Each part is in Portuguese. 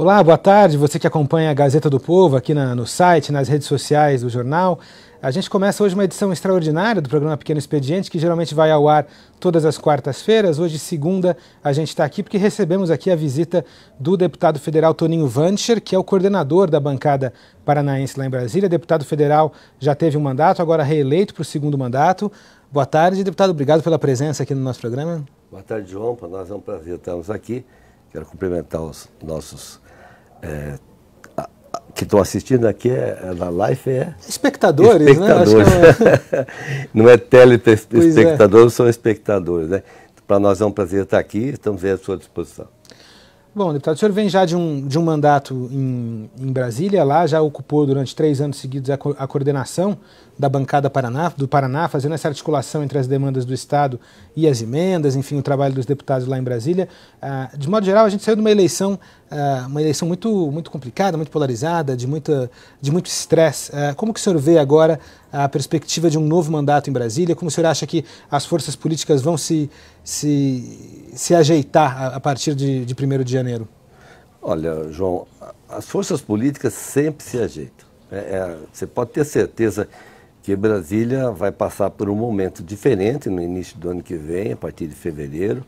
Olá, boa tarde. Você que acompanha a Gazeta do Povo aqui na, no site, nas redes sociais do jornal. A gente começa hoje uma edição extraordinária do programa Pequeno Expediente, que geralmente vai ao ar todas as quartas-feiras. Hoje, segunda, a gente está aqui porque recebemos aqui a visita do deputado federal Toninho Vancher, que é o coordenador da bancada paranaense lá em Brasília. Deputado federal já teve um mandato, agora reeleito para o segundo mandato. Boa tarde, deputado. Obrigado pela presença aqui no nosso programa. Boa tarde, João. Para nós é um prazer estarmos aqui. Quero cumprimentar os nossos é, a, a, que estão assistindo aqui é, na é live é. Espectadores, né? É espectadores. né? É... Não é telespectadores, é. são espectadores, né? Para nós é um prazer estar aqui, estamos à sua disposição. Bom, deputado, o senhor vem já de um, de um mandato em, em Brasília, lá já ocupou durante três anos seguidos a, co a coordenação da bancada Paraná, do Paraná, fazendo essa articulação entre as demandas do Estado e as emendas, enfim, o trabalho dos deputados lá em Brasília. Ah, de modo geral, a gente saiu de uma eleição, ah, uma eleição muito, muito complicada, muito polarizada, de, muita, de muito estresse. Ah, como que o senhor vê agora a perspectiva de um novo mandato em Brasília? Como o senhor acha que as forças políticas vão se, se, se ajeitar a, a partir de, de 1 de janeiro? Olha, João, as forças políticas sempre se ajeitam. É, é, você pode ter certeza que Brasília vai passar por um momento diferente no início do ano que vem, a partir de fevereiro,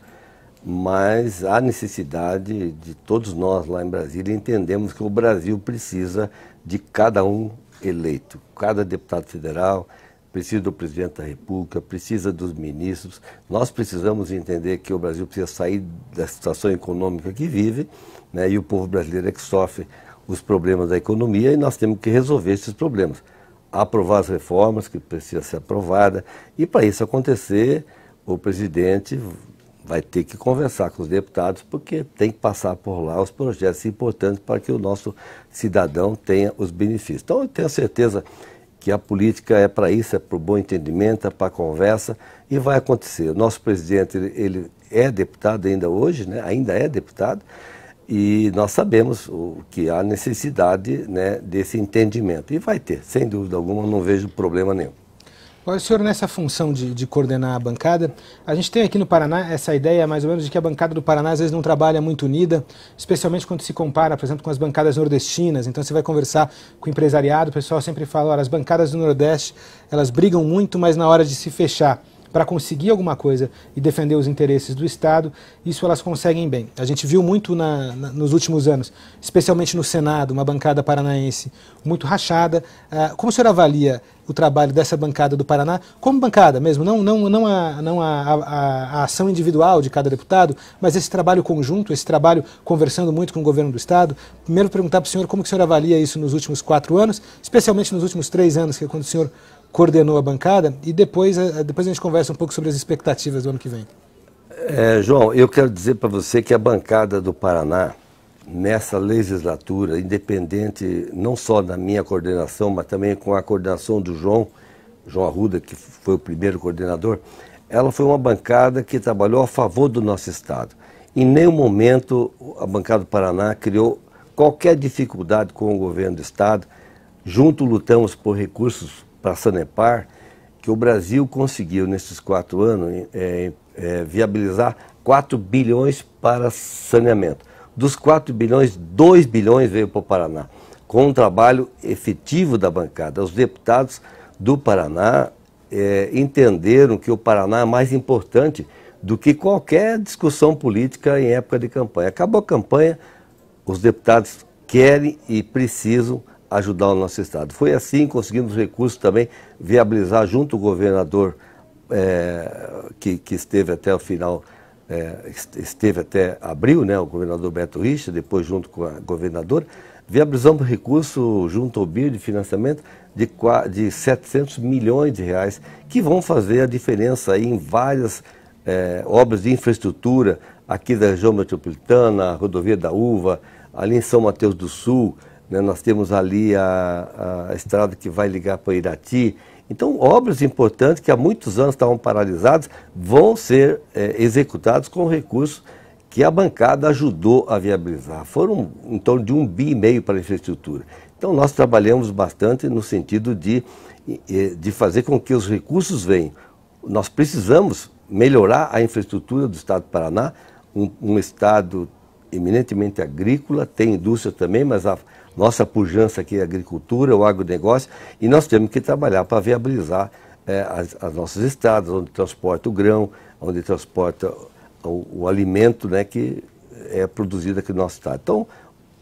mas há necessidade de todos nós lá em Brasília entendemos que o Brasil precisa de cada um eleito, cada deputado federal, precisa do presidente da República, precisa dos ministros. Nós precisamos entender que o Brasil precisa sair da situação econômica que vive, né? e o povo brasileiro é que sofre os problemas da economia, e nós temos que resolver esses problemas aprovar as reformas que precisa ser aprovada. E para isso acontecer, o presidente vai ter que conversar com os deputados, porque tem que passar por lá os projetos importantes para que o nosso cidadão tenha os benefícios. Então, eu tenho certeza que a política é para isso, é para o bom entendimento, é para a conversa, e vai acontecer. O nosso presidente, ele é deputado ainda hoje, né? ainda é deputado, e nós sabemos o, que há necessidade né, desse entendimento. E vai ter, sem dúvida alguma, não vejo problema nenhum. Agora, senhor, nessa função de, de, coordenar a bancada, a gente tem aqui no Paraná essa ideia, mais ou menos, de que a bancada do Paraná às vezes não trabalha muito unida, especialmente quando se compara, por exemplo, com as bancadas nordestinas. Então, você vai conversar com o empresariado, o pessoal sempre fala, olha, as bancadas do Nordeste, elas brigam muito, mas na hora de se fechar para conseguir alguma coisa e defender os interesses do Estado, isso elas conseguem bem. A gente viu muito na, na, nos últimos anos, especialmente no Senado, uma bancada paranaense muito rachada. Ah, como o senhor avalia o trabalho dessa bancada do Paraná, como bancada mesmo, não, não, não, a, não a, a, a ação individual de cada deputado, mas esse trabalho conjunto, esse trabalho conversando muito com o governo do Estado? Primeiro perguntar para o senhor como o senhor avalia isso nos últimos quatro anos, especialmente nos últimos três anos, que é quando o senhor coordenou a bancada, e depois, eh, depois a gente conversa um pouco sobre as expectativas do ano que vem. É, João, eu quero dizer para você que a bancada do Paraná, nessa legislatura, independente não só da minha coordenação, mas também com a coordenação do João, João Arruda, que foi o primeiro coordenador, ela foi uma bancada que trabalhou a favor do nosso Estado. Em nenhum momento a bancada do Paraná criou qualquer dificuldade com o governo do Estado. Junto lutamos por recursos para a Sanepar que o Brasil conseguiu, nesses quatro anos, é, é, viabilizar 4 bilhões para saneamento. Dos 4 bilhões, 2 bilhões veio para o Paraná, com um trabalho efetivo da bancada. Os deputados do Paraná é, entenderam que o Paraná é mais importante do que qualquer discussão política em época de campanha. Acabou a campanha, os deputados querem e precisam ajudar o nosso Estado. Foi assim que conseguimos recursos também, viabilizar junto o governador é, que, que, esteve até o final, é, esteve até abril, né, o governador Beto Richa, depois junto com a governadora, viabilizamos recurso junto ao BIR de financiamento de, de 700 milhões de reais, que vão fazer a diferença em várias é, obras de infraestrutura aqui da região metropolitana, a rodovia da Uva, ali em São Mateus do Sul, né? Nós temos ali a, a estrada que vai ligar para Irati. Então, obras importantes que há muitos anos estavam paralisadas vão ser é, executadas com recursos que a bancada ajudou a viabilizar. Foram em torno de um bi e meio para a infraestrutura. Então, nós trabalhamos bastante no sentido de, de fazer com que os recursos venham. Nós precisamos melhorar a infraestrutura do Estado do Paraná, um, um Estado eminentemente agrícola, tem indústria também, mas a, nossa pujança aqui é a agricultura, o agronegócio, e nós temos que trabalhar para viabilizar é, as, as, nossas estradas, onde transporta o grão, onde transporta o, o alimento né, que é produzido aqui no nosso estado. Então,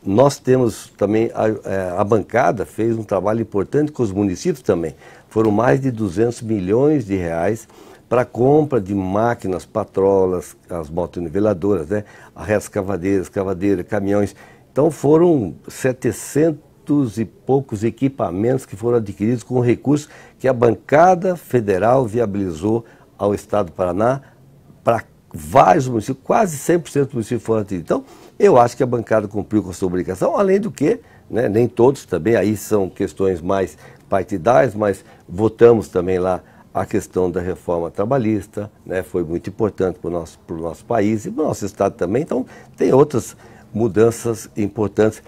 nós temos também, a, é, a, bancada fez um trabalho importante com os municípios também. Foram mais de 200 milhões de reais para compra de máquinas, patrolas, as niveladoras né? as escavadeiras cavadeira, caminhões então foram 700 e poucos equipamentos que foram adquiridos com recursos que a bancada federal viabilizou ao Estado do Paraná para vários municípios, quase 100% dos municípios foram atendidos. Então, eu acho que a bancada cumpriu com a sua obrigação, além do que, né, nem todos também, aí são questões mais partidárias, mas votamos também lá a questão da reforma trabalhista, né, foi muito importante para o nosso, nosso país e para o nosso Estado também. Então, tem outras mudanças importantes.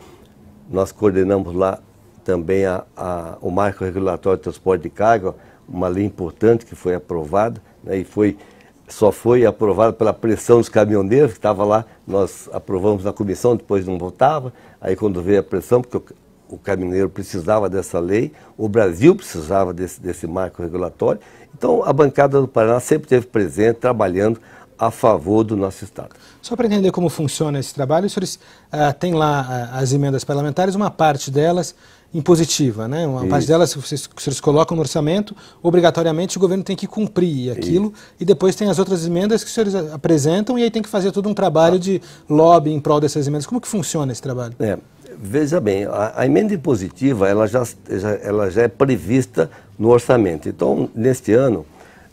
Nós coordenamos lá também a, a, o marco regulatório de transporte de carga, uma lei importante que foi aprovada né, e foi, só foi aprovada pela pressão dos caminhoneiros que estava lá. Nós aprovamos na comissão, depois não votava. Aí quando veio a pressão, porque o, o caminhoneiro precisava dessa lei, o Brasil precisava desse, desse marco regulatório. Então a bancada do Paraná sempre esteve presente, trabalhando a favor do nosso Estado. Só para entender como funciona esse trabalho, os senhores eh, têm lá eh, as emendas parlamentares, uma parte delas impositiva, né? Uma Isso. parte delas, vocês, vocês colocam no orçamento, obrigatoriamente o governo tem que cumprir aquilo, Isso. e depois tem as outras emendas que os senhores eh, apresentam, e aí tem que fazer todo um trabalho de lobby em prol dessas emendas. Como que funciona esse trabalho? É, veja bem, a, a, emenda impositiva, ela já, já, ela já é prevista no orçamento. Então, neste ano,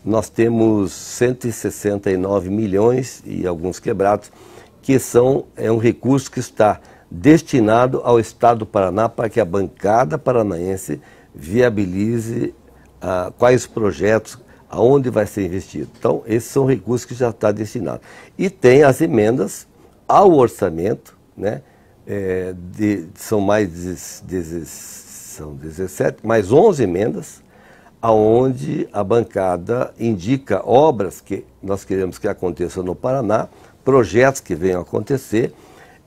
nós temos 169 milhões e alguns quebrados, que são, é um recurso que está destinado ao Estado do Paraná para que a bancada paranaense viabilize ah, quais projetos, aonde vai ser investido. Então, esses são recursos que já está destinado. E tem as emendas ao orçamento, né? É, de, são mais de, de, são 17, mais 11 emendas, aonde a bancada indica obras que nós queremos que aconteçam no Paraná, projetos que venham a acontecer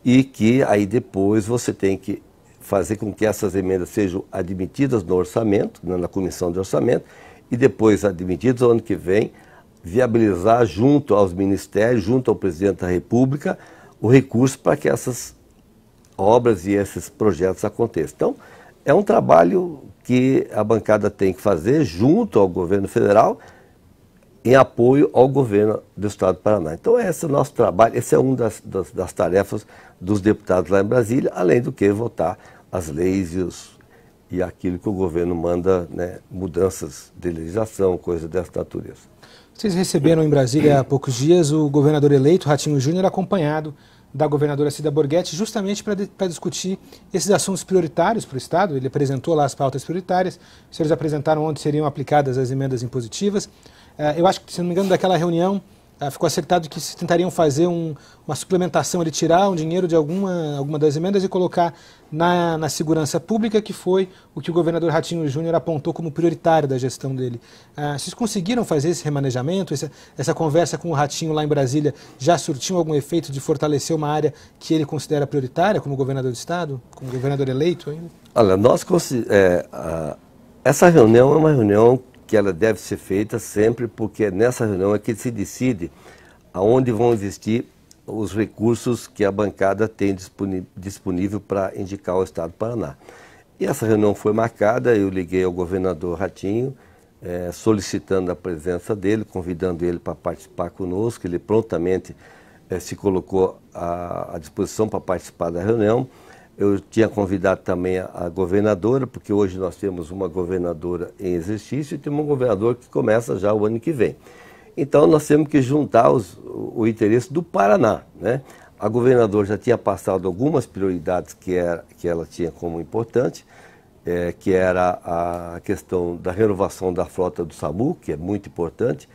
e que aí depois você tem que fazer com que essas emendas sejam admitidas no orçamento, né, na comissão de orçamento, e depois admitidas no ano que vem, viabilizar junto aos ministérios, junto ao presidente da República, o recurso para que essas obras e esses projetos aconteçam. Então, é um trabalho que a bancada tem que fazer junto ao governo federal em apoio ao governo do Estado do Paraná. Então esse é o nosso trabalho, essa é uma das, das, das, tarefas dos deputados lá em Brasília, além do que votar as leis e, os, e aquilo que o governo manda, né, mudanças de legislação, coisas dessa natureza. Vocês receberam em Brasília há poucos dias o governador eleito, Ratinho Júnior, acompanhado da governadora Cida Borghetti, justamente para discutir esses assuntos prioritários para o Estado. Ele apresentou lá as pautas prioritárias, os senhores apresentaram onde seriam aplicadas as emendas impositivas. É, eu acho que, se não me engano, daquela reunião ah, ficou acertado que se tentariam fazer um, uma suplementação, ele tirar um dinheiro de alguma, alguma das emendas e colocar na, na segurança pública, que foi o que o governador Ratinho Júnior apontou como prioritário da gestão dele. Ah, vocês conseguiram fazer esse remanejamento? Essa, essa conversa com o Ratinho lá em Brasília já surtiu algum efeito de fortalecer uma área que ele considera prioritária como governador do Estado, como governador eleito ainda? Olha, nós, é, a, essa reunião é uma reunião que ela deve ser feita sempre, porque é nessa reunião é que se decide aonde vão existir os recursos que a bancada tem disponível para indicar ao Estado do Paraná. E essa reunião foi marcada, eu liguei ao governador Ratinho, é, solicitando a presença dele, convidando ele para participar conosco, ele prontamente é, se colocou à, à disposição para participar da reunião. Eu tinha convidado também a, governadora, porque hoje nós temos uma governadora em exercício e temos um governador que começa já o ano que vem. Então nós temos que juntar os, o, o interesse do Paraná. Né? A governadora já tinha passado algumas prioridades que, era, que ela tinha como importante, é, que era a questão da renovação da frota do SAMU, que é muito importante,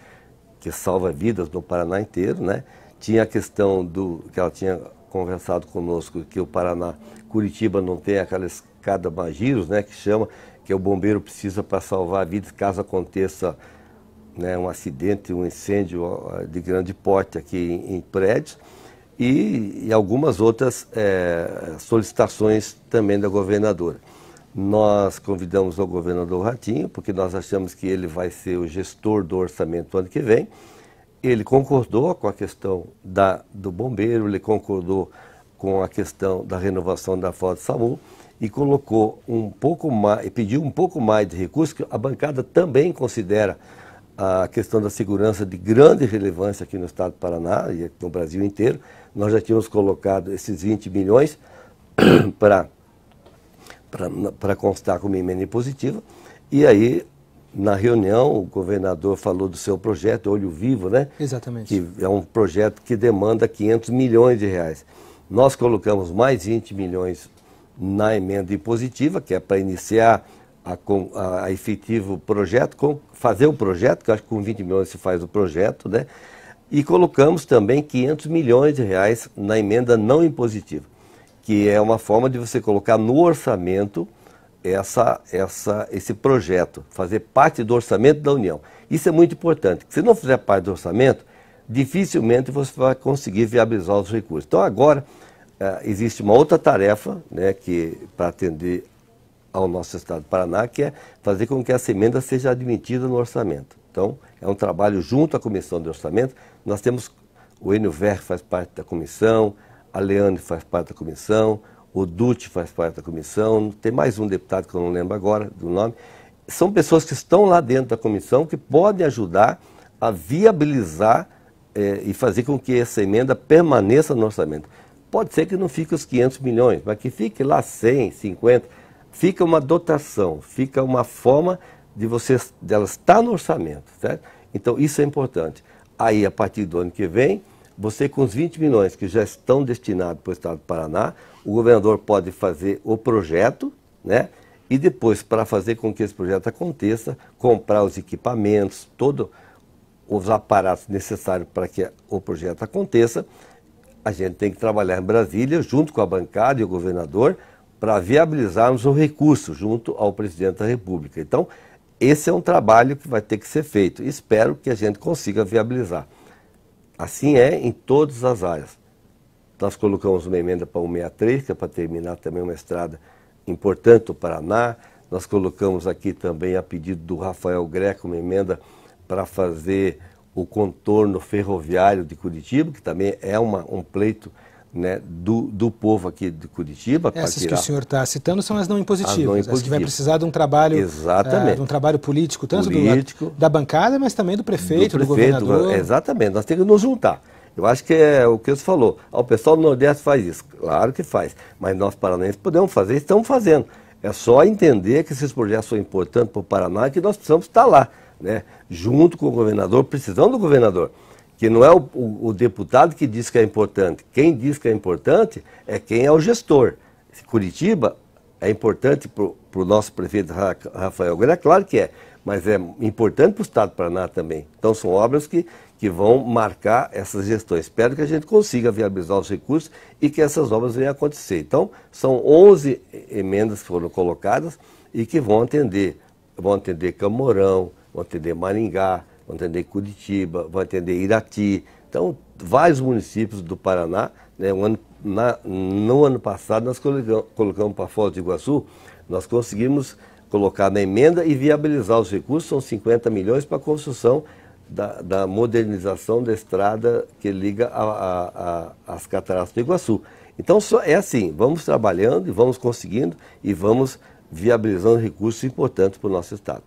que salva vidas no Paraná inteiro. Né? Tinha a questão do que ela tinha conversado conosco, que o Paraná Curitiba não tem aquela escada Magiros, né, que chama, que o bombeiro precisa para salvar vidas caso aconteça né, um acidente, um incêndio de grande porte aqui em, em prédios. E, e, algumas outras é, solicitações também da governadora. Nós convidamos o governador Ratinho, porque nós achamos que ele vai ser o gestor do orçamento ano que vem. Ele concordou com a questão da, do bombeiro, ele concordou com a questão da renovação da foto SAMU e colocou um pouco mais, pediu um pouco mais de recursos, que a bancada também considera a questão da segurança de grande relevância aqui no estado do Paraná e no Brasil inteiro. Nós já tínhamos colocado esses 20 milhões para para constar como emenda positiva. E aí, na reunião, o governador falou do seu projeto, Olho Vivo, né? Exatamente. Que é um projeto que demanda 500 milhões de reais. Nós colocamos mais 20 milhões na emenda impositiva, que é para iniciar a, a, a efetivo projeto, com, fazer o projeto, que acho que com 20 milhões se faz o projeto, né? E colocamos também 500 milhões de reais na emenda não impositiva, que é uma forma de você colocar no orçamento essa, essa, esse projeto, fazer parte do orçamento da União. Isso é muito importante. Se não fizer parte do orçamento, dificilmente você vai conseguir viabilizar os recursos. Então, agora, eh, existe uma outra tarefa né, que para atender ao nosso Estado do Paraná, que é fazer com que essa emenda seja admitida no orçamento. Então, é um trabalho junto à Comissão de Orçamento. Nós temos o Enio Ver faz parte da comissão, a Leandro faz parte da comissão, o Dutti faz parte da comissão, tem mais um deputado que eu não lembro agora do nome. São pessoas que estão lá dentro da comissão que podem ajudar a viabilizar é, e fazer com que essa emenda permaneça no orçamento. Pode ser que não fique os 500 milhões, mas que fique lá 100, 50. Fica uma dotação, fica uma forma de você dela estar no orçamento, certo? Então isso é importante. Aí a partir do ano que vem, você com os 20 milhões que já estão destinados para o Estado do Paraná, o governador pode fazer o projeto, né? E depois para fazer com que esse projeto aconteça, comprar os equipamentos, todo os aparatos necessários para que o projeto aconteça, a gente tem que trabalhar em Brasília, junto com a bancada e o governador, para viabilizarmos o recurso junto ao presidente da República. Então, esse é um trabalho que vai ter que ser feito. Espero que a gente consiga viabilizar. Assim é em todas as áreas. Nós colocamos uma emenda para o 163, que é para terminar também uma estrada importante do Paraná. Nós colocamos aqui também, a pedido do Rafael Greco, uma emenda para fazer o contorno ferroviário de Curitiba, que também é uma, um pleito né, do, do povo aqui de Curitiba. Essas tirar... que o senhor está citando são as não impositivas, as, não impositivas. As que vai precisar de um trabalho, exatamente. Eh, de um trabalho político, tanto político, do, da bancada, mas também do prefeito, do, prefeito, do governador. Exatamente, nós temos que nos juntar. Eu acho que é o que você falou. Ah, o pessoal do Nordeste faz isso, claro que faz, mas nós paranaenses podemos fazer, e estamos fazendo. É só entender que esses projetos são importantes para o Paraná e que nós precisamos estar lá né, junto com o governador, precisando do governador. Que não é o, o, o, deputado que diz que é importante. Quem diz que é importante é quem é o gestor. Curitiba é importante para o nosso prefeito Rafael Greco, é claro que é, mas é importante para o Estado do Paraná também. Então são obras que, que vão marcar essas gestões. Espero que a gente consiga viabilizar os recursos e que essas obras venham a acontecer. Então são 11 emendas que foram colocadas e que vão atender. Vão atender Camorão, vão atender Maringá, vão atender Curitiba, vão atender Irati. Então, vários municípios do Paraná, né, um ano, na, no ano passado nós colocamos, colocamos para fora do Iguaçu, nós conseguimos colocar na emenda e viabilizar os recursos, são 50 milhões para a construção da, da, modernização da estrada que liga a, a, a, as cataratas do Iguaçu. Então só é assim, vamos trabalhando e vamos conseguindo e vamos viabilizando recursos importantes para o nosso estado.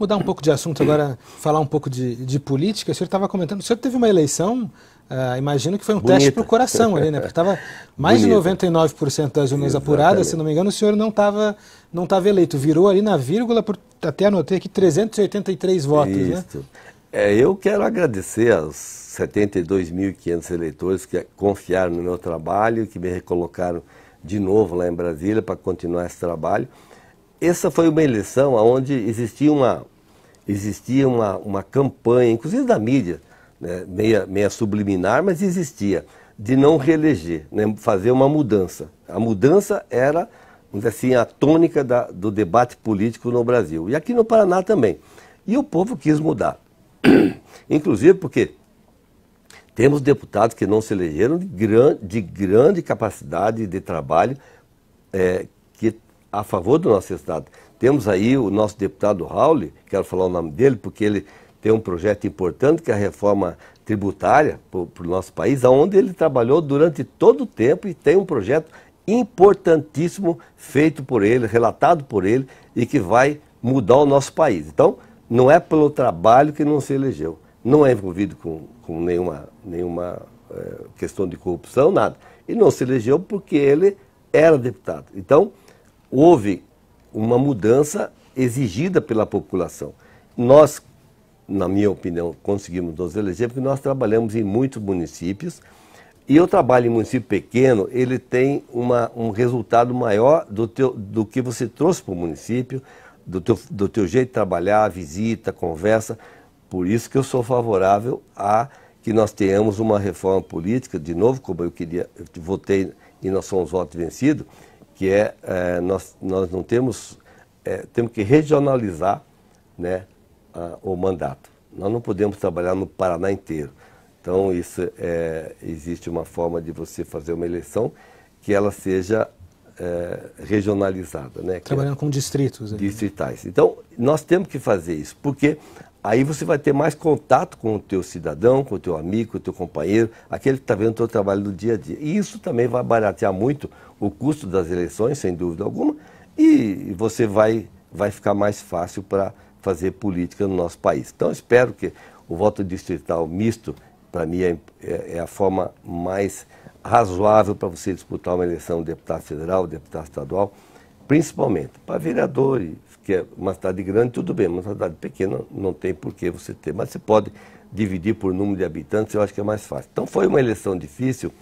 Mudar um pouco de assunto agora, falar um pouco de, de política. O senhor estava comentando, o senhor teve uma eleição, ah, imagino que foi um Bonita. teste para o coração ali, né? Porque estava mais Bonita. de 99% das urnas apuradas, se não me engano, o senhor não estava não tava eleito. Virou ali na vírgula, por, até anotei aqui, 383 votos, né? Isso. né? É, eu quero agradecer aos 72.500 eleitores que confiaram no meu trabalho, que me recolocaram de novo lá em Brasília para continuar esse trabalho. Essa foi uma eleição onde existia uma, existia uma, uma campanha, inclusive da mídia, né, meia, meia subliminar, mas existia, de não reeleger, né, fazer uma mudança. A mudança era, vamos dizer assim, a tônica da, do debate político no Brasil. E aqui no Paraná também. E o povo quis mudar. Inclusive porque temos deputados que não se elegeram de, gran, de grande capacidade de trabalho é, que, a favor do nosso Estado. Temos aí o nosso deputado Raul, quero falar o nome dele, porque ele tem um projeto importante que é a reforma tributária para o nosso país, onde ele trabalhou durante todo o tempo e tem um projeto importantíssimo feito por ele, relatado por ele e que vai mudar o nosso país. Então, não é pelo trabalho que não se elegeu, não é envolvido com, com nenhuma, nenhuma é, questão de corrupção, nada. E não se elegeu porque ele era deputado. Então, houve uma mudança exigida pela população. Nós, na minha opinião, conseguimos nos eleger porque nós trabalhamos em muitos municípios e o trabalho em município pequeno ele tem uma, um resultado maior do, teu, do que você trouxe para o município, do teu, do teu jeito de trabalhar, visita, conversa. Por isso que eu sou favorável a que nós tenhamos uma reforma política, de novo, como eu queria, eu votei e nós somos votos vencido, que é, é nós, nós não temos, é, temos que regionalizar né, a, o mandato. Nós não podemos trabalhar no Paraná inteiro. Então, isso é, existe uma forma de você fazer uma eleição que ela seja é, regionalizada. Né? É Trabalhando é, com distritos. Né? Distritais. Então, nós temos que fazer isso, porque Aí você vai ter mais contato com o teu cidadão, com o teu amigo, com o teu companheiro, aquele que está vendo o teu trabalho do dia a dia. E isso também vai baratear muito o custo das eleições, sem dúvida alguma, e você vai, vai ficar mais fácil para fazer política no nosso país. Então, espero que o voto distrital misto, para mim, é, é, é, a forma mais razoável para você disputar uma eleição de deputado federal, deputado estadual, principalmente para vereador e que é uma cidade grande, tudo bem, mas uma cidade pequena não tem por que você ter, mas você pode dividir por número de habitantes, eu acho que é mais fácil. Então foi uma eleição difícil,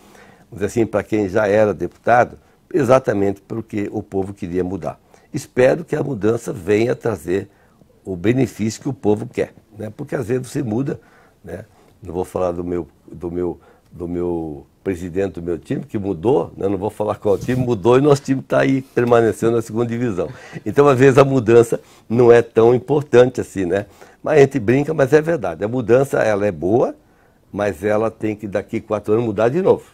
mas assim, para quem já era deputado, exatamente porque o povo queria mudar. Espero que a mudança venha trazer o benefício que o povo quer, né? porque às vezes você muda, né? não vou falar do meu, do meu, do meu presidente do meu time, que mudou, né? não vou falar qual time, mudou e nosso time está aí permanecendo na segunda divisão. Então, às vezes, a mudança não é tão importante assim, né? Mas a gente brinca, mas é verdade. A mudança, ela é boa, mas ela tem que, daqui quatro anos, mudar de novo.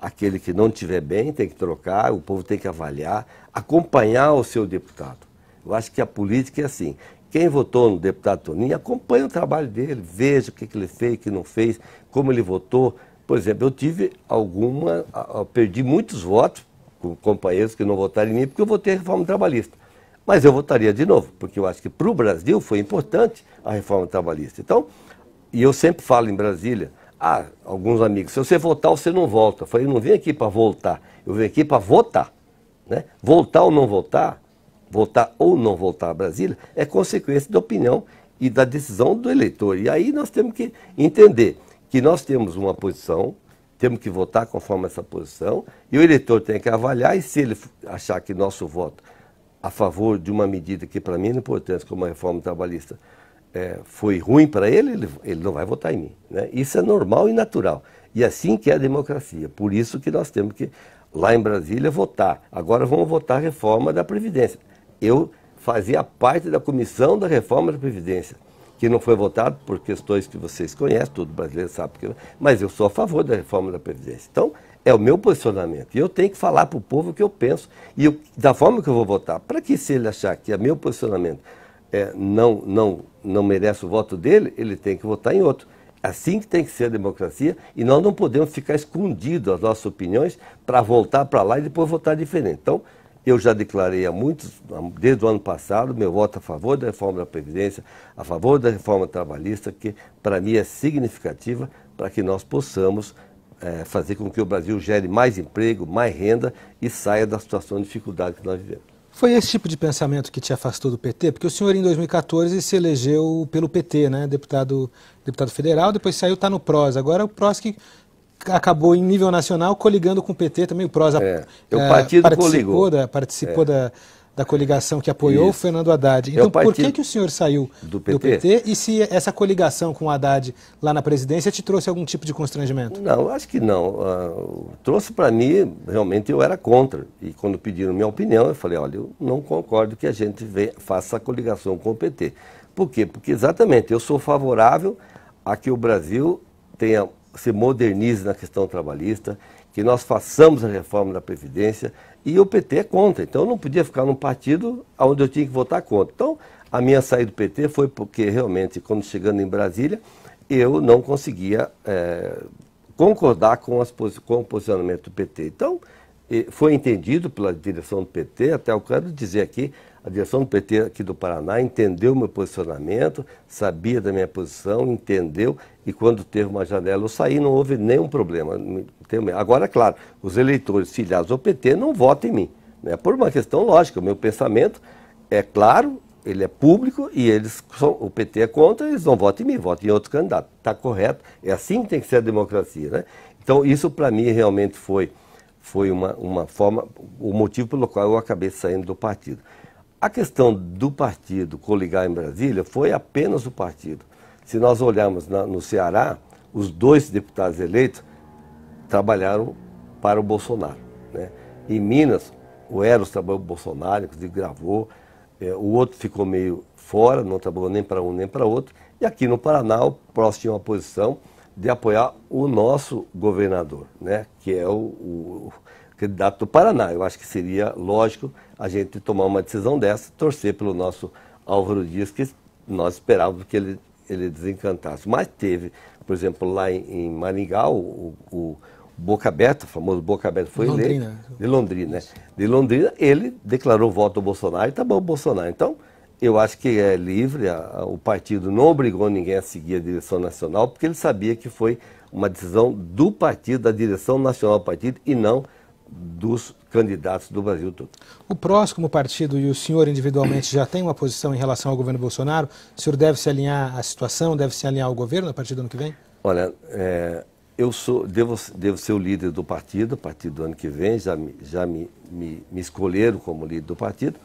Aquele que não estiver bem tem que trocar, o povo tem que avaliar, acompanhar o seu deputado. Eu acho que a política é assim. Quem votou no deputado Toninho, acompanhe o trabalho dele, veja o que, que ele fez, o que não fez, como ele votou, por exemplo, eu tive alguma. Eu perdi muitos votos com companheiros que não votaram em mim, porque eu votei a reforma trabalhista. Mas eu votaria de novo, porque eu acho que para o Brasil foi importante a reforma trabalhista. Então, e eu sempre falo em Brasília, a ah, alguns amigos, se você votar, você não volta. Eu falei, eu não vim aqui para voltar, eu vim aqui para votar. Né? Voltar ou não voltar, votar ou não voltar a Brasília, é consequência da opinião e da decisão do eleitor. E aí nós temos que entender que nós temos uma posição, temos que votar conforme essa posição, e o eleitor tem que avaliar, e se ele achar que nosso voto a favor de uma medida que para mim é importante, como a reforma trabalhista, é, foi ruim para ele, ele, ele, não vai votar em mim. Né? Isso é normal e natural. E assim que é a democracia. Por isso que nós temos que, lá em Brasília, votar. Agora vamos votar a reforma da Previdência. Eu fazia parte da comissão da reforma da Previdência que não foi votado por questões que vocês conhecem, todo brasileiro sabe, porque, mas eu sou a favor da reforma da Previdência. Então, é o meu posicionamento. E eu tenho que falar para o povo o que eu penso e eu, da forma que eu vou votar. Para que, se ele achar que é meu posicionamento é, não, não, não merece o voto dele, ele tem que votar em outro. Assim que tem que ser a democracia e nós não podemos ficar escondidos as nossas opiniões para voltar para lá e depois votar diferente. Então, eu já declarei há muitos, desde o ano passado, meu voto a favor da reforma da Previdência, a favor da reforma trabalhista, que para mim é significativa para que nós possamos é, fazer com que o Brasil gere mais emprego, mais renda e saia da situação de dificuldade que nós vivemos. Foi esse tipo de pensamento que te afastou do PT? Porque o senhor, em 2014, se elegeu pelo PT, né? deputado, deputado federal, depois saiu, está no PROS. Agora o PROS que acabou em nível nacional coligando com o PT também, o PROS é, é, o é, partido participou, coligou. da, é. participou é. da, da coligação que apoiou Isso. o Fernando Haddad. Então, é por que, que o senhor saiu do PT? do PT? E se essa coligação com o Haddad lá na presidência te trouxe algum tipo de constrangimento? Não, acho que não. Uh, trouxe para mim, realmente eu era contra. E quando pediram minha opinião, eu falei: olha, eu não concordo que a gente vê, faça a coligação com o PT. Por quê? Porque exatamente eu sou favorável a que o Brasil tenha se modernize na questão trabalhista, que nós façamos a reforma da Previdência. E o PT é contra, então eu não podia ficar num partido onde eu tinha que votar contra. Então, a minha saída do PT foi porque realmente, quando chegando em Brasília, eu não conseguia é, concordar com, as, com o posicionamento do PT. Então, eh, foi entendido pela direção do PT, até eu quero dizer aqui, a direção do PT aqui do Paraná entendeu o meu posicionamento, sabia da minha posição, entendeu, e quando teve uma janela eu saí, não houve nenhum problema. Agora, é claro, os eleitores filiados ao PT não votam em mim. Né? Por uma questão lógica, o meu pensamento é claro, ele é público e eles o PT é contra, eles não votam em mim, votam em outro candidato. Está correto, é assim que tem que ser a democracia. Né? Então, isso para mim realmente foi, foi uma, uma forma, o motivo pelo qual eu acabei saindo do partido. A questão do partido coligar em Brasília foi apenas o partido. Se nós olharmos na, no Ceará, os dois deputados eleitos trabalharam para o Bolsonaro. Né? Em Minas, o Eros trabalhou para o Bolsonaro, inclusive gravou, é, o outro ficou meio fora, não trabalhou nem para um nem para outro. E aqui no Paraná, o Próximo tinha uma posição de apoiar o nosso governador, né? que é o, o, candidato do Paraná. Eu acho que seria lógico a gente tomar uma decisão dessa, torcer pelo nosso Álvaro Dias, que nós esperávamos que ele, ele desencantasse. Mas teve, por exemplo, lá em, em Maringá, o, o Boca Aberta, o famoso Boca Aberta, foi eleito. De Londrina. Né? De Londrina, ele declarou voto ao Bolsonaro e tá bom, Bolsonaro. Então, eu acho que é livre, a, a, o partido não obrigou ninguém a seguir a direção nacional, porque ele sabia que foi uma decisão do partido, da direção nacional do partido, e não dos candidatos do Brasil todo. O próximo partido e o senhor individualmente já tem uma posição em relação ao governo Bolsonaro? O senhor deve se alinhar à situação, deve se alinhar ao governo a partir do ano que vem? Olha, é, eu sou, devo, devo ser o líder do partido, a partir do ano que vem, já, me, já me, me, me escolheram como líder do partido.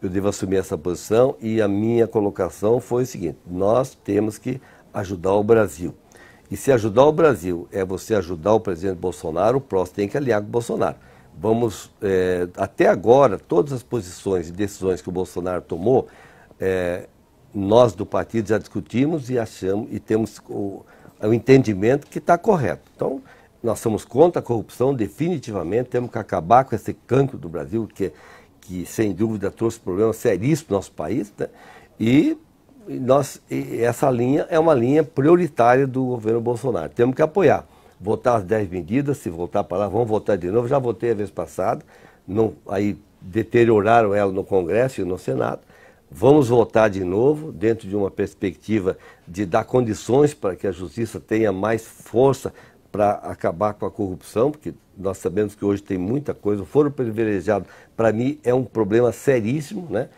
Eu devo assumir essa posição e a minha colocação foi o seguinte: nós temos que ajudar o Brasil. E se ajudar o Brasil é você ajudar o presidente Bolsonaro, o próximo tem que aliar com o Bolsonaro. Vamos, é, até agora, todas as posições e decisões que o Bolsonaro tomou, é, nós do partido já discutimos e achamos e temos o, o entendimento que está correto. Então, nós somos contra a corrupção definitivamente, temos que acabar com esse cancro do Brasil, que, que sem dúvida trouxe problemas seríssimos para o nosso país, né? e nós, essa linha é uma linha prioritária do governo Bolsonaro. Temos que apoiar. Votar as 10 medidas, se voltar para lá, vamos votar de novo. Já votei a vez passada, não, aí deterioraram ela no Congresso e no Senado. Vamos votar de novo, dentro de uma perspectiva de dar condições para que a justiça tenha mais força para acabar com a corrupção, porque nós sabemos que hoje tem muita coisa. O foro privilegiado, para mim, é um problema seríssimo, né?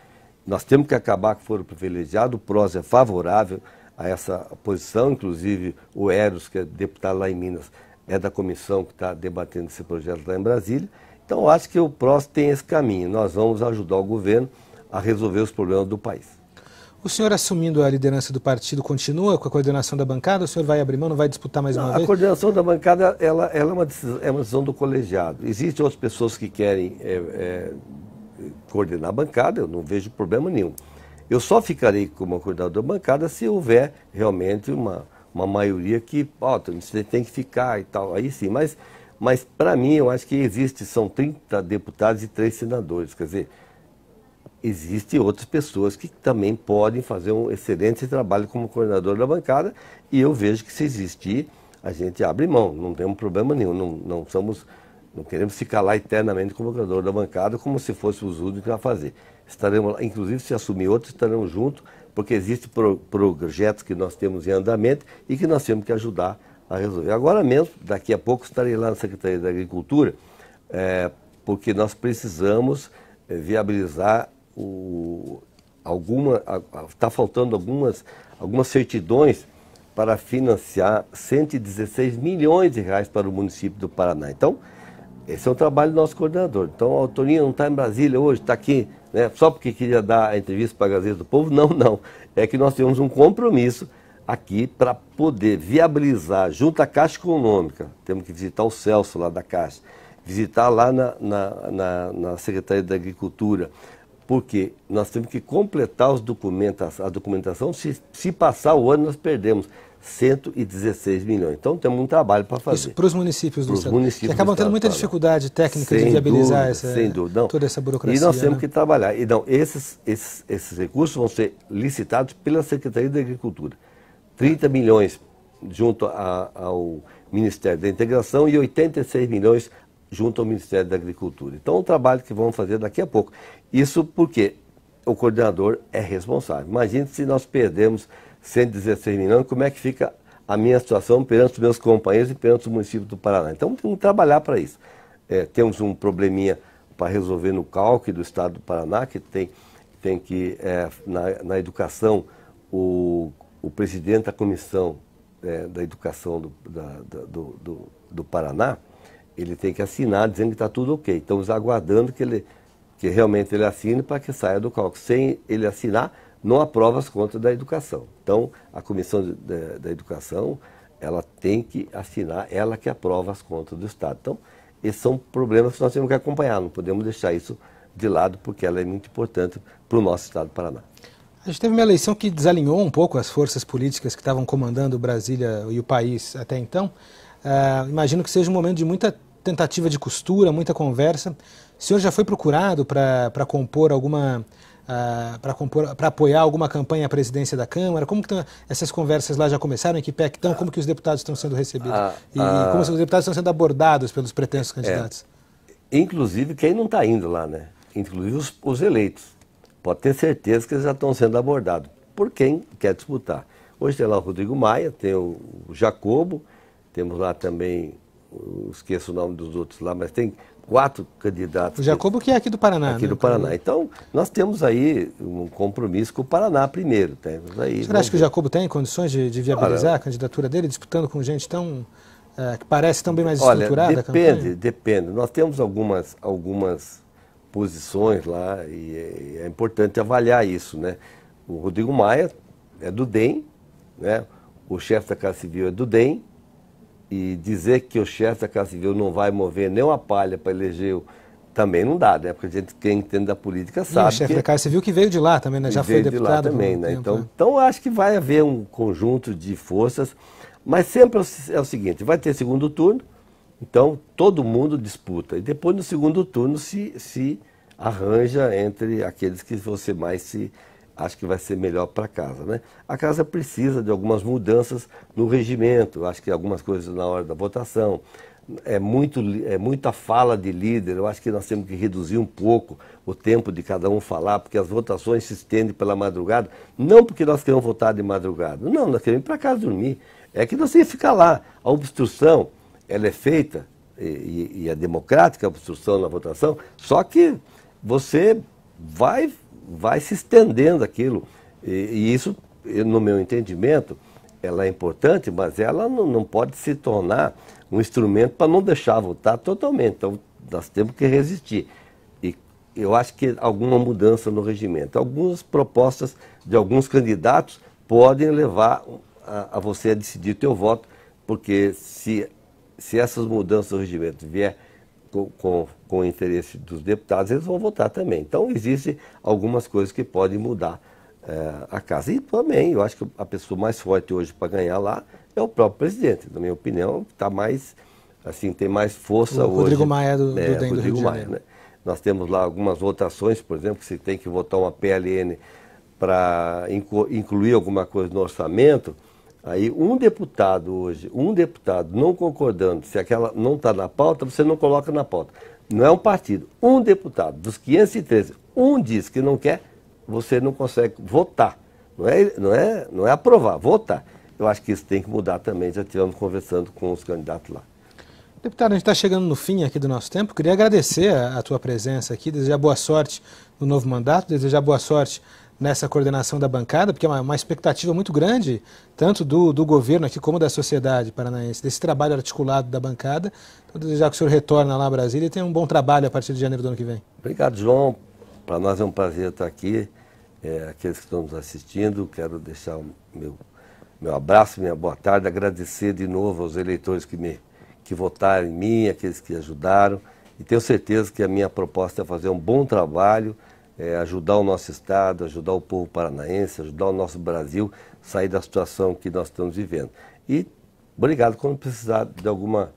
Nós temos que acabar com o foro privilegiado, o PROS é favorável a essa posição, inclusive o Eros, que é deputado lá em Minas, é da comissão que está debatendo esse projeto lá em Brasília. Então, acho que o PROS tem esse caminho. Nós vamos ajudar o governo a resolver os problemas do país. O senhor assumindo a liderança do partido continua com a coordenação da bancada? O senhor vai abrir mão, não vai disputar mais uma vez? A coordenação da bancada ela, ela é, uma decisão, é, uma decisão, do colegiado. Existem outras pessoas que querem é, é, coordenar a bancada, eu não vejo problema nenhum. Eu só ficarei como coordenador da bancada se houver realmente uma, uma maioria que, ó, você tem que ficar e tal, aí sim. Mas, mas para mim, eu acho que existe, são 30 deputados e 3 senadores, quer dizer, existem outras pessoas que também podem fazer um excelente trabalho como coordenador da bancada e eu vejo que se existir, a gente abre mão, não tem um problema nenhum, não, não somos não queremos ficar lá eternamente como governador da bancada, como se fosse os únicos a fazer. Estaremos lá, inclusive se assumir outros, estaremos juntos, porque existem pro, projetos que nós temos em andamento e que nós temos que ajudar a resolver. Agora mesmo, daqui a pouco, estarei lá na Secretaria da Agricultura, é, porque nós precisamos é, viabilizar o, alguma. Está faltando algumas, algumas certidões para financiar 116 milhões de reais para o município do Paraná. Então, esse é o trabalho do nosso coordenador. Então, o Toninho não está em Brasília hoje, está aqui, né? só porque queria dar a entrevista para a Gazeta do Povo. Não, não. É que nós temos um compromisso aqui para poder viabilizar, junto à Caixa Econômica, temos que visitar o Celso lá da Caixa, visitar lá na, na, na, na Secretaria da Agricultura, porque nós temos que completar os documentos, a documentação, se, se passar o ano nós perdemos. 116 milhões. Então temos um trabalho para fazer. Isso para os municípios do estado. Municípios que acabam tendo muita dificuldade técnica sem de viabilizar dúvida, essa, dúvida, toda essa burocracia. E nós temos né? que trabalhar. E não, esses, esses, esses recursos vão ser licitados pela Secretaria da Agricultura. 30 milhões junto a, ao Ministério da Integração e 86 milhões junto ao Ministério da Agricultura. Então, o é um trabalho que vamos fazer daqui a pouco. Isso porque o coordenador é responsável. Imagine se nós perdemos 116 milhões, como é que fica a minha situação perante os meus companheiros e perante o município do Paraná. Então temos que trabalhar para isso. É, temos um probleminha para resolver no cálculo do estado do Paraná, que tem, tem que, é, na, na, educação, o, o presidente da comissão é, da educação do, da, da, do, do, do, Paraná, ele tem que assinar dizendo que está tudo ok. Estamos aguardando que ele que realmente ele assine para que saia do cálculo. Sem ele assinar, não aprova as contas da educação. Então, a Comissão de, de, da Educação, ela tem que assinar, ela que aprova as contas do Estado. Então, esses são problemas que nós temos que acompanhar, não podemos deixar isso de lado, porque ela é muito importante para o nosso Estado do Paraná. A gente teve uma eleição que desalinhou um pouco as forças políticas que estavam comandando Brasília e o país até então. Uh, imagino que seja um momento de muita tentativa de costura, muita conversa. O senhor já foi procurado para compor alguma ah, para apoiar alguma campanha à presidência da Câmara? Como que tão, essas conversas lá já começaram? Em que pé que estão? Como que os deputados estão sendo recebidos? Ah, e, ah, como os deputados estão sendo abordados pelos pretensos é. candidatos? É, inclusive quem não está indo lá, né? Inclusive os, os eleitos. Pode ter certeza que eles já estão sendo abordados por quem quer disputar. Hoje tem lá o Rodrigo Maia, tem o Jacobo, temos lá também, esqueço o nome dos outros lá, mas tem quatro candidatos. O Jacobo que é aqui do Paraná. Aqui né? do Paraná. Então, nós temos aí um compromisso com o Paraná primeiro. Temos aí, Você acha que o Jacobo tem condições de, de viabilizar Olha, a candidatura dele, disputando com gente tão... É, que parece tão bem mais Olha, estruturada depende, depende. Nós temos algumas, algumas posições lá e é, é importante avaliar isso, né? O Rodrigo Maia é do DEM, né? O chefe da Casa Civil é do DEM, e dizer que o chefe da Casa Civil não vai mover nem uma palha para eleger o também não dá, né? Porque a gente, quem entende da política sabe. E o chefe que... da Casa Civil que veio de lá também, né? Já foi deputado. também, né? então, né? então acho que vai haver um conjunto de forças, mas sempre é, é o seguinte: vai ter segundo turno, então todo mundo disputa. E depois no segundo turno se, se arranja entre aqueles que você mais se acho que vai ser melhor para a casa. Né? A casa precisa de algumas mudanças no regimento, acho que algumas coisas na hora da votação. É, muito, é muita fala de líder, eu acho que nós temos que reduzir um pouco o tempo de cada um falar, porque as votações se estendem pela madrugada, não porque nós queremos votar de madrugada, não, nós queremos ir para casa dormir. É que nós temos que ficar lá. A obstrução, ela é feita, e, e é democrática a obstrução na votação, só que você vai vai se estendendo aquilo. E, e isso, no meu entendimento, ela é importante, mas ela não, não pode se tornar um instrumento para não deixar votar totalmente. Então, nós temos que resistir. E eu acho que alguma mudança no regimento, algumas propostas de alguns candidatos podem levar a, a você a decidir o teu voto, porque se, se essas mudanças no regimento vier com, com, o interesse dos deputados, eles vão votar também. Então, existem algumas coisas que podem mudar é, a casa. E também, eu acho que a pessoa mais forte hoje para ganhar lá é o próprio presidente. Na minha opinião, está mais, assim, tem mais força o hoje. É, Rodrigo Maia do, né, do, Rodrigo do Maia, né? Nós temos lá algumas votações, por exemplo, que se tem que votar uma PLN para incluir alguma coisa no orçamento, Aí um deputado hoje, um deputado não concordando, se aquela não está na pauta, você não coloca na pauta. Não é um partido. Um deputado, dos 513, um diz que não quer, você não consegue votar. Não é, não é, não é aprovar, votar. Eu acho que isso tem que mudar também, já estivemos conversando com os candidatos lá. Deputado, a gente está chegando no fim aqui do nosso tempo. Queria agradecer a, a tua presença aqui, desejar boa sorte no novo mandato, desejar boa sorte nessa coordenação da bancada, porque é uma, uma expectativa muito grande, tanto do, do, governo aqui como da sociedade paranaense, desse trabalho articulado da bancada. Então, já que o senhor retorna lá a Brasília, tem um bom trabalho a partir de janeiro do ano que vem. Obrigado, João. Para nós é um prazer estar aqui. É, aqueles que estão nos assistindo, quero deixar o meu, meu abraço, minha boa tarde, agradecer de novo aos eleitores que, me, que votaram em mim, aqueles que ajudaram. E tenho certeza que a minha proposta é fazer um bom trabalho é, ajudar o nosso Estado, ajudar o povo paranaense, ajudar o nosso Brasil a sair da situação que nós estamos vivendo. E obrigado quando precisar de alguma.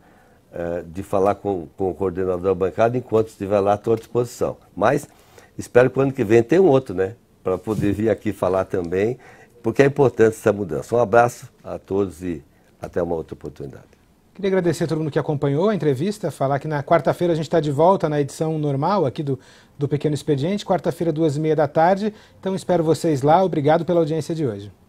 É, de falar com, com o coordenador da bancada enquanto estiver lá, estou à disposição. Mas espero que o ano que vem tenha um outro, né? Para poder vir aqui falar também, porque é importante essa mudança. Um abraço a todos e até uma outra oportunidade. Queria agradecer a todo mundo que acompanhou a entrevista, falar que na quarta-feira a gente está de volta na edição normal aqui do, do Pequeno Expediente, quarta-feira, duas e meia da tarde. Então espero vocês lá. Obrigado pela audiência de hoje.